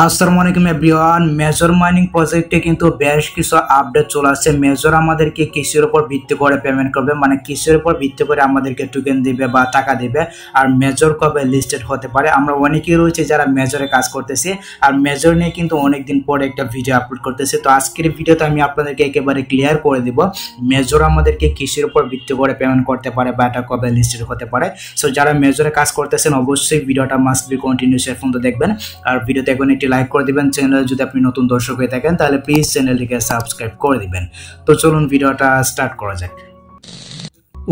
আসসালামু আলাইকুম everyone major mining প্রজেক্টে কিন্তু বেশ কিছু আপডেট চলে আসছে মেজর আমাদেরকে কিসের উপর ভিত্তি করে পেমেন্ট করবে মানে কিসের উপর ভিত্তি করে আমাদেরকে টোকেন দিবে বা টাকা দিবে আর মেজর কবে লিস্টেড হতে পারে আমরা অনেকেই রয়েছে যারা মেজরে কাজ করতেছি আর মেজর নিয়ে কিন্তু অনেক দিন পরে একটা ভিডিও আপলোড করতেছি তো আজকের ভিডিওতে আমি আপনাদেরকে একেবারে ক্লিয়ার করে দিব মেজর আমাদেরকে কিসের উপর ভিত্তি করে পেমেন্ট করতে পারে বা এটা কবে লিস্টেড হতে পারে সো যারা মেজরে কাজ করতেছেন অবশ্যই ভিডিওটা মাস্ট বি কন্টিনিউ সেরকম তো দেখবেন আর ভিডিওতে এখন ভিডিওটি লাইক করে দিবেন চ্যানেলে যদি আপনি নতুন দর্শক হয়ে থাকেন তাহলে প্লিজ চ্যানেলটিকে সাবস্ক্রাইব করে দিবেন তো চলুন ভিডিওটা স্টার্ট করা যাক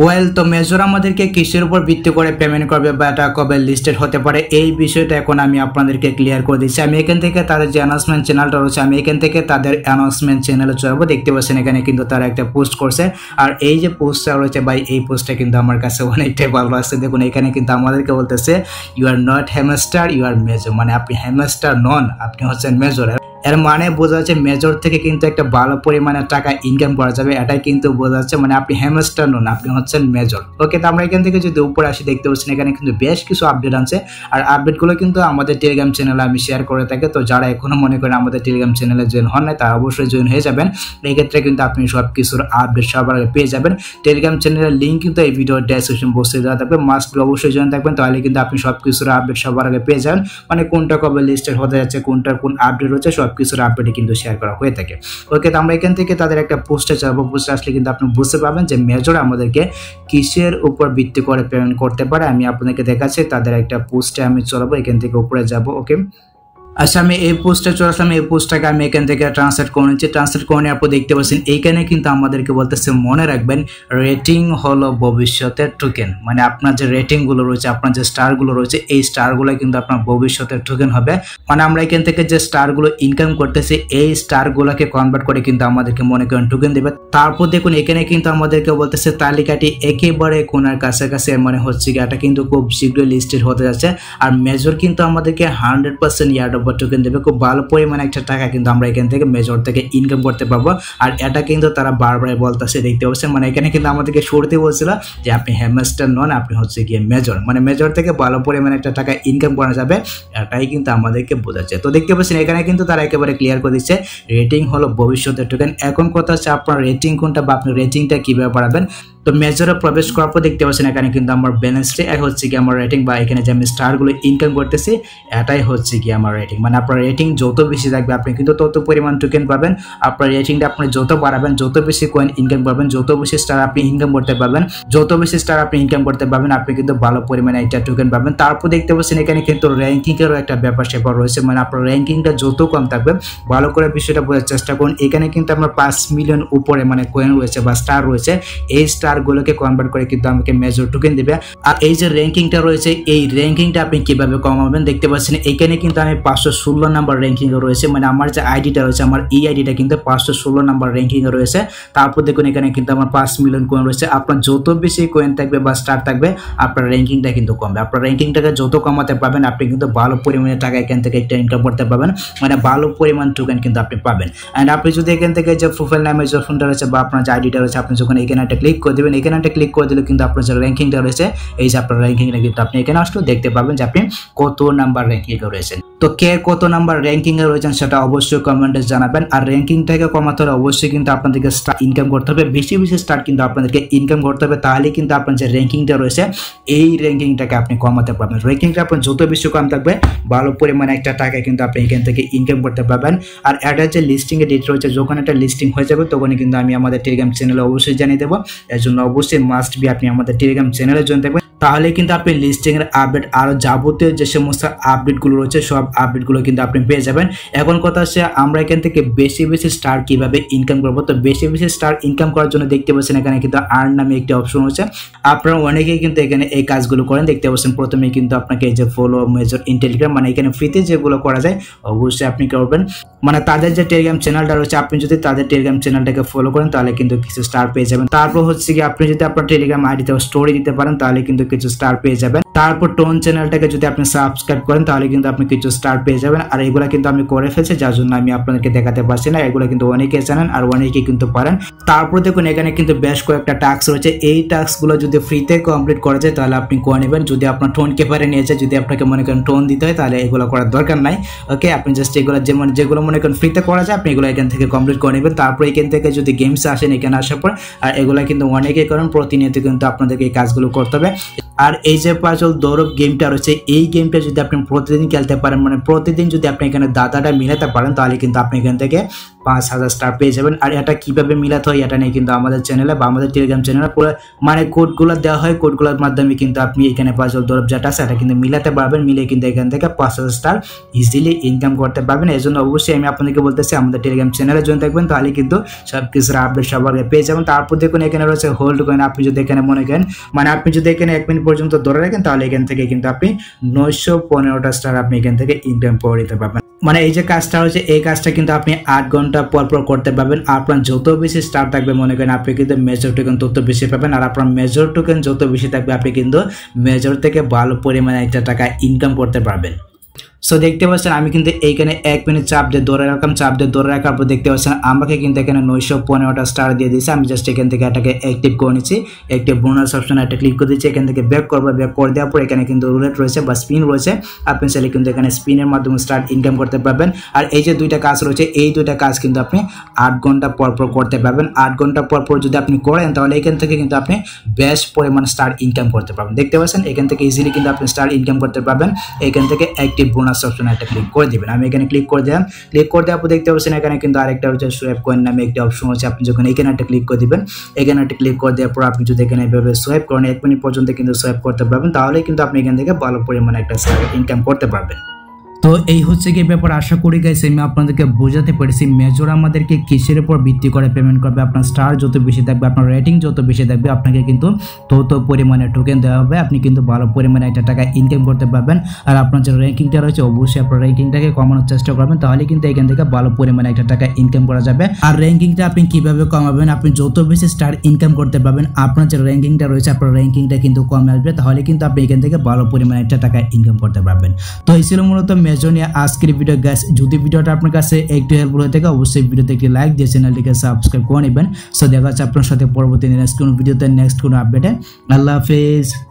ওয়েল তো মেজর আমাদেরকে কিসের উপর ভিত্তি করে পেমেন্ট করবে বা এটা কবে লিস্টেড হতে পারে এই বিষয়টা এখন আমি আপনাদেরকে ক্লিয়ার করে দিচ্ছি আমি এখান থেকে তাদের যে অ্যানাউন্সমেন্ট চ্যানেলটা রয়েছে আমি এখান থেকে তাদের অ্যানাউন্সমেন্ট চ্যানেলে চলবো দেখতে পাচ্ছেন এখানে কিন্তু তারা একটা পোস্ট করছে আর এই যে পোস্টটা রয়েছে ভাই এই পোস্টটা কিন্তু আমার কাছে অনেকটাই ভালো আসছে দেখুন এখানে কিন্তু আমাদেরকে বলতেছে you are not hamster you are major মানে আপনি হ্যামস্টার নন আপনি হচ্ছেন মেজর এর মানে বোঝা যাচ্ছে মেজর থেকে কিন্তু একটা ভালো পরিমাণে টাকা ইনকাম করা যাবে এটাই কিন্তু বোঝা যাচ্ছে মানে আপনি হ্যামস্টার নন আপনি হচ্ছেন মেজর ওকে তো আমরা এখান থেকে যদি উপরে আসি দেখতে পাচ্ছেন এখানে কিন্তু বেশ কিছু আপডেট আছে আর আপডেটগুলো কিন্তু আমাদের টেলিগ্রাম চ্যানেলে আমি শেয়ার করে থাকি তো যারা এখনো মনে করেন আমাদের টেলিগ্রাম চ্যানেলে জয়েন হন নাই তারা অবশ্যই জয়েন হয়ে যাবেন এক্ষেত্রে কিন্তু আপনি সব কিছুর আপডেট সবার আগে পেয়ে যাবেন টেলিগ্রাম চ্যানেলের লিঙ্ক কিন্তু এই ভিডিও ডেসক্রিপশন বসে দেওয়া থাকবে মাস্ট অবশ্যই জয়েন থাকবেন তাহলে কিন্তু আপনি সব কিছুর আপডেট সবার আগে পেয়ে যাবেন মানে কোনটা কবে লিস্টেড হতে যাচ্ছে কোনটা কোন আপডেট হচ্ছে সব সব কিছুর আপডেটে কিন্তু শেয়ার করা হয়ে থাকে ওকে তো আমরা এখান থেকে তাদের একটা পোস্টে চাবো পোস্টে আসলে কিন্তু আপনি বুঝতে পারবেন যে মেজর আমাদেরকে কিসের উপর ভিত্তি করে পেমেন্ট করতে পারে আমি আপনাকে দেখাচ্ছি তাদের একটা পোস্টে আমি চলাবো এখান থেকে উপরে যাব ওকে আচ্ছা আমি এই পোস্টটা চলে আসলাম এই পোস্টটাকে আমি এখান থেকে ট্রান্সলেট করে নিচ্ছি ট্রান্সলেট করে নেওয়ার পর দেখতে পাচ্ছেন এইখানে কিন্তু আমাদেরকে বলতেছে মনে রাখবেন রেটিং হলো ভবিষ্যতের টোকেন মানে আপনার যে রেটিংগুলো রয়েছে আপনার যে স্টারগুলো রয়েছে এই স্টারগুলো কিন্তু আপনার ভবিষ্যতের টোকেন হবে মানে আমরা এখান থেকে যে স্টারগুলো ইনকাম করতেছি এই স্টারগুলোকে কনভার্ট করে কিন্তু আমাদেরকে মনে করেন টোকেন দেবে তারপর দেখুন এখানে কিন্তু আমাদেরকে বলতেছে তালিকাটি একেবারে কোনার কাছে মানে হচ্ছে এটা কিন্তু খুব শীঘ্রই লিস্টেড হতে যাচ্ছে আর মেজর কিন্তু আমাদেরকে হান্ড্রেড পার্সেন্ট ইয়ার উপর টোকেন দেবে খুব ভালো পরিমাণে একটা টাকা কিন্তু আমরা এখান থেকে মেজর থেকে ইনকাম করতে পারবো আর এটা কিন্তু তারা বারবার বলতেছে দেখতে পাচ্ছেন মানে এখানে কিন্তু আমাদেরকে শুরুতে বলছিল যে আপনি হ্যামাস্টার নন আপনি হচ্ছে গিয়ে মেজর মানে মেজর থেকে ভালো পরিমাণে একটা টাকা ইনকাম করা যাবে এটাই কিন্তু আমাদেরকে বোঝাচ্ছে তো দেখতে পাচ্ছেন এখানে কিন্তু তারা একেবারে ক্লিয়ার করে দিচ্ছে রেটিং হলো ভবিষ্যতের টোকেন এখন কথা হচ্ছে আপনার রেটিং কোনটা বা আপনি রেটিংটা কীভাবে বাড়াবেন তো মেজরে প্রবেশ করার পর দেখতে পাচ্ছেন এখানে কিন্তু আমার ব্যালেন্সটি এক হচ্ছে কি আমার রেটিং বা এখানে যে আমি স্টারগুলো ইনকাম করতেছি এটাই হচ্ছে কি আমার রেটিং রেটিং মানে আপনার রেটিং যত বেশি থাকবে আপনি কিন্তু তত পরিমাণ টোকেন পাবেন আপনার রেটিংটা আপনি যত বাড়াবেন যত বেশি কয়েন ইনকাম পাবেন যত বেশি স্টার আপনি ইনকাম করতে পারবেন যত বেশি স্টার আপনি ইনকাম করতে পারবেন আপনি কিন্তু ভালো পরিমাণে একটা টোকেন পাবেন তারপর দেখতে পাচ্ছেন এখানে কিন্তু র্যাঙ্কিংয়েরও একটা ব্যাপার স্যাপার রয়েছে মানে আপনার র্যাঙ্কিংটা যত কম থাকবে ভালো করে বিষয়টা বোঝার চেষ্টা করুন এখানে কিন্তু আমরা পাঁচ মিলিয়ন উপরে মানে কয়েন রয়েছে বা স্টার রয়েছে এই স্টারগুলোকে কনভার্ট করে কিন্তু আমাকে মেজর টোকেন দেবে আর এই যে র্যাঙ্কিংটা রয়েছে এই র্যাঙ্কিংটা আপনি কিভাবে কমাবেন দেখতে পাচ্ছেন এখানে কিন্তু আমি পাঁচ পাঁচশো ষোলো নাম্বার র্যাঙ্কিংয়ে রয়েছে মানে আমার যে আইডিটা রয়েছে আমার এই আইডিটা কিন্তু পাঁচশো ষোলো নাম্বার র্যাঙ্কিংয়ে রয়েছে তারপর দেখুন এখানে কিন্তু আমার পাঁচ মিলিয়ন কয়েন রয়েছে আপনার যত বেশি কয়েন থাকবে বা স্টার থাকবে আপনার র্যাঙ্কিংটা কিন্তু কমবে আপনার র্যাঙ্কিংটাকে যত কমাতে পারবেন আপনি কিন্তু ভালো পরিমাণে টাকা এখান থেকে একটা ইনকাম করতে পারবেন মানে ভালো পরিমাণ টোকেন কিন্তু আপনি পাবেন অ্যান্ড আপনি যদি এখান থেকে যে প্রোফাইল নামে যে ফোনটা রয়েছে বা আপনার যে আইডিটা রয়েছে আপনি যখন এখানে একটা ক্লিক করে দেবেন এখানে একটা ক্লিক করে দিলে কিন্তু আপনার যে র্যাঙ্কিংটা রয়েছে এই যে আপনার র্যাঙ্কিংটা কিন্তু আপনি এখানে আসলে দেখতে পাবেন যে আপনি কত নাম্বার র্যাঙ্কিংয়ে রয়েছেন তো কে কত নাম্বার র্যাঙ্কিং এ রয়েছেন সেটা অবশ্যই কমেন্টে জানাবেন আর র্যাঙ্কিংটাকে কমাতে হলে অবশ্যই কিন্তু আপনাদেরকে ইনকাম করতে হবে বেশি বেশি স্টার্ট কিন্তু আপনাদেরকে ইনকাম করতে হবে তাহলে কিন্তু আপনার যে র্যাঙ্কিংটা রয়েছে এই র্যাঙ্কিংটাকে আপনি কমাতে পারবেন র্যাঙ্কিংটা আপনার যত বেশি কম থাকবে ভালো পরিমাণে একটা টাকা কিন্তু আপনি এখান থেকে ইনকাম করতে পারবেন আর এটা যে লিস্টিং এর ডেট রয়েছে যখন একটা লিস্টিং হয়ে যাবে তখনই কিন্তু আমি আমাদের টেলিগ্রাম চ্যানেলে অবশ্যই জানিয়ে দেবো এর জন্য অবশ্যই মাস্ট বি আপনি আমাদের টেলিগ্রাম চ্যানেলে জয়েন থাকবেন তাহলে কিন্তু আপনি লিস্টিং এর আপডেট আরও যাবতীয় যে সমস্ত আপডেটগুলো রয়েছে সব আপডেটগুলো কিন্তু আপনি পেয়ে যাবেন এখন কথা হচ্ছে আমরা এখান থেকে বেশি বেশি স্টার কিভাবে ইনকাম করবো তো বেশি বেশি স্টার ইনকাম করার জন্য দেখতে পাচ্ছেন এখানে কিন্তু আর্ন নামে একটি অপশন রয়েছে আপনারা অনেকেই কিন্তু এখানে এই কাজগুলো করেন দেখতে পাচ্ছেন প্রথমে কিন্তু আপনাকে যে ফলো মেজর ইন মানে এখানে ফ্রিতে যেগুলো করা যায় অবশ্যই আপনি করবেন মানে তাদের যে টেলিগ্রাম চ্যানেলটা রয়েছে আপনি যদি তাদের টেলিগ্রাম চ্যানেলটাকে ফলো করেন তাহলে কিন্তু কিছু স্টার পেয়ে যাবেন তারপর হচ্ছে কি আপনি যদি আপনার টেলিগ্রাম আইডিতে স্টোরি দিতে পারেন তাহলে কিন্তু কিছু স্টার পেয়ে যাবেন তারপর টোন চ্যানেলটাকে যদি আপনি সাবস্ক্রাইব করেন তাহলে কিন্তু আপনি কিছু স্টার পেয়ে যাবেন আর এগুলো কিন্তু আমি করে ফেলছি যার জন্য আমি আপনাদেরকে দেখাতে পারছি না এগুলো কিন্তু অনেকে জানেন আর অনেকে কিন্তু পারেন তারপর দেখুন এখানে কিন্তু বেশ কয়েকটা টাস্ক রয়েছে এই টাস্কগুলো যদি ফ্রিতে কমপ্লিট করা যায় তাহলে আপনি করে নেবেন যদি আপনার টোন কেপারে নিয়ে যায় যদি আপনাকে মনে করেন টোন দিতে হয় তাহলে এগুলো করার দরকার নাই ওকে আপনি জাস্ট এগুলো যেমন যেগুলো মনে করেন ফ্রিতে করা যায় আপনি এগুলো এখান থেকে কমপ্লিট করে নেবেন তারপর এখান থেকে যদি গেমস আসেন এখানে আসার পর আর এগুলো কিন্তু অনেকে করেন প্রতিনিয়ত কিন্তু আপনাদেরকে এই কাজগুলো করতে হবে আর এই যে পাজল দৌড়ব গেমটা রয়েছে এই গেমটা যদি আপনি প্রতিদিন খেলতে পারেন মানে প্রতিদিন যদি আপনি এখানে দাদাটা মিলাতে পারেন তাহলে কিন্তু আপনি এখান থেকে পাঁচ হাজার স্টার পেয়ে যাবেন আর এটা কীভাবে মিলাতে হয় এটা নিয়ে কিন্তু আমাদের চ্যানেলে বা আমাদের টেলিগ্রাম চ্যানেলে পুরো মানে কোডগুলো দেওয়া হয় কোডগুলোর মাধ্যমে কিন্তু আপনি এখানে পাঁচ দরব যেটা আছে এটা কিন্তু মিলাতে পারবেন মিলে কিন্তু এখান থেকে পাঁচ হাজার স্টার ইজিলি ইনকাম করতে পারবেন এই জন্য অবশ্যই আমি আপনাদেরকে বলতেছি আমাদের টেলিগ্রাম চ্যানেলে জয়েন থাকবেন তাহলে কিন্তু সব কিছুর আপডেট সবার পেয়ে যাবেন তারপর দেখুন এখানে রয়েছে হোল্ড কয়েন আপনি যদি এখানে মনে করেন মানে আপনি যদি এখানে এক মিনিট পর্যন্ত ধরে রাখেন তাহলে এখান থেকে কিন্তু আপনি নয়শো পনেরোটা স্টার আপনি এখান থেকে ইনকাম করে নিতে পারবেন মানে এই যে কাজটা হচ্ছে এই কাজটা কিন্তু আপনি আট ঘন্টা পর পর করতে পারবেন আপনার যত বেশি স্টার থাকবে মনে করেন আপনি কিন্তু মেজর টোকেন তত বেশি পাবেন আর আপনার মেজর টোকেন যত বেশি থাকবে আপনি কিন্তু মেজর থেকে ভালো পরিমাণে একটা টাকা ইনকাম করতে পারবেন সো দেখতে পাচ্ছেন আমি কিন্তু এইখানে এক মিনিট চাপ দিয়ে ধরে রাখলাম চাপ দিয়ে ধরে রাখার পর দেখতে পাচ্ছেন আমাকে কিন্তু এখানে নয়শো পনেরোটা স্টার দিয়ে দিয়েছে আমি জাস্ট এখান থেকে এটাকে অ্যাক্টিভ করে নিচ্ছি একটি বোনাস অপশন একটা ক্লিক করে দিচ্ছি এখান থেকে ব্যাক করবো ব্যাক করে দেওয়ার পর এখানে কিন্তু রুলেট রয়েছে বা স্পিন রয়েছে আপনি চাইলে কিন্তু এখানে স্পিনের মাধ্যমে স্টার্ট ইনকাম করতে পারবেন আর এই যে দুইটা কাজ রয়েছে এই দুইটা কাজ কিন্তু আপনি আট ঘন্টা পর পর করতে পারবেন আট ঘন্টা পর পর যদি আপনি করেন তাহলে এখান থেকে কিন্তু আপনি বেশ পরিমাণ স্টার্ট ইনকাম করতে পারবেন দেখতে পাচ্ছেন এখান থেকে ইজিলি কিন্তু আপনি স্টার্ট ইনকাম করতে পারবেন এখান থেকে অ্যাক্টিভ বোনাস আনার্স অপশন একটা ক্লিক করে দেবেন আমি এখানে ক্লিক করে দিলাম ক্লিক করে দেওয়ার পর দেখতে পাচ্ছেন এখানে কিন্তু আরেকটা হচ্ছে সোয়েব কয়েন নামে একটি অপশন আছে আপনি যখন এখানে একটা ক্লিক করে দেবেন এখানে একটা ক্লিক করে দেওয়ার পর আপনি যদি এখানে এভাবে সোয়েব করেন এক মিনিট পর্যন্ত কিন্তু সোয়েব করতে পারবেন তাহলে কিন্তু আপনি এখান থেকে ভালো পরিমাণে একটা ইনকাম করতে পারবেন তো এই হচ্ছে কি ব্যাপার আশা করি গাইস আমি আপনাদেরকে বোঝাতে পেরেছি মেজর আমাদেরকে কিসের উপর ভিত্তি করে পেমেন্ট করবে আপনার স্টার যত বেশি থাকবে আপনার রেটিং যত বেশি থাকবে আপনাকে কিন্তু তত পরিমাণে টোকেন দেওয়া হবে আপনি কিন্তু ভালো পরিমাণে একটা টাকা ইনকাম করতে পারবেন আর আপনার যে র্যাঙ্কিংটা রয়েছে অবশ্যই আপনার র্যাঙ্কিংটাকে কমানোর চেষ্টা করবেন তাহলে কিন্তু এখান থেকে ভালো পরিমাণে একটা টাকা ইনকাম করা যাবে আর র্যাঙ্কিংটা আপনি কিভাবে কমাবেন আপনি যত বেশি স্টার ইনকাম করতে পারবেন আপনার যে র্যাঙ্কিংটা রয়েছে আপনার র্যাঙ্কিংটা কিন্তু কমে আসবে তাহলে কিন্তু আপনি এখান থেকে ভালো পরিমাণে একটা টাকা ইনকাম করতে পারবেন তো এই ছিল মূলত ইনফরমেশন আজকের ভিডিও গ্যাস যদি ভিডিওটা আপনার কাছে একটু হেল্পফুল হয়ে থাকে অবশ্যই ভিডিওতে একটি লাইক দিয়ে চ্যানেলটিকে সাবস্ক্রাইব করে নেবেন সো দেখা হচ্ছে আপনার সাথে পরবর্তী নেক্সট কোনো ভিডিওতে নেক্সট কোনো আপডেটে আল্লাহ হাফেজ